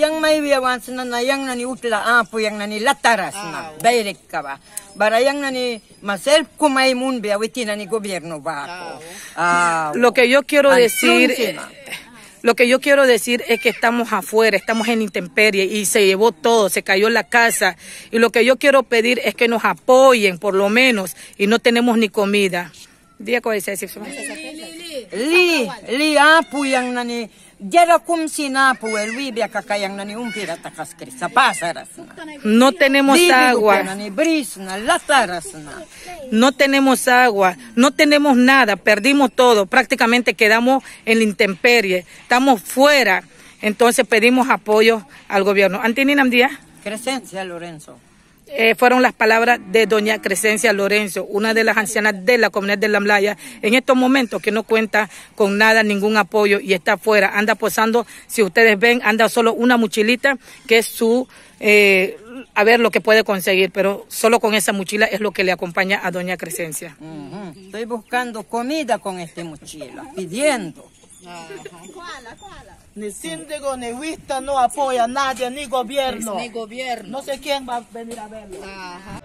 yang may sana na yang nani utla apo yang nani lataras na ah, direct ka ba para yang nani masel kumay mun biyawiti nani gobierno ba ah, lo que yo quiero decir eh, eh, lo que yo quiero decir es que estamos afuera, estamos en intemperie y se llevó todo, se cayó la casa. Y lo que yo quiero pedir es que nos apoyen, por lo menos, y no tenemos ni comida. Día Li, li, li, apoyan, nani. No tenemos agua. No tenemos agua, no tenemos nada, perdimos todo, prácticamente quedamos en la intemperie, estamos fuera. Entonces pedimos apoyo al gobierno. Antinina Díaz. Crescencia Lorenzo. Eh, fueron las palabras de doña Crescencia Lorenzo, una de las ancianas de la comunidad de La Playa, en estos momentos que no cuenta con nada, ningún apoyo y está afuera, anda posando, si ustedes ven, anda solo una mochilita que es su... Eh, a ver lo que puede conseguir, pero solo con esa mochila es lo que le acompaña a doña Crescencia. Estoy buscando comida con este mochila, pidiendo. ¿Cuál, Ni síndico, ni vista, no apoya a nadie, ni gobierno. Ni gobierno. No sé quién va a venir a verlo.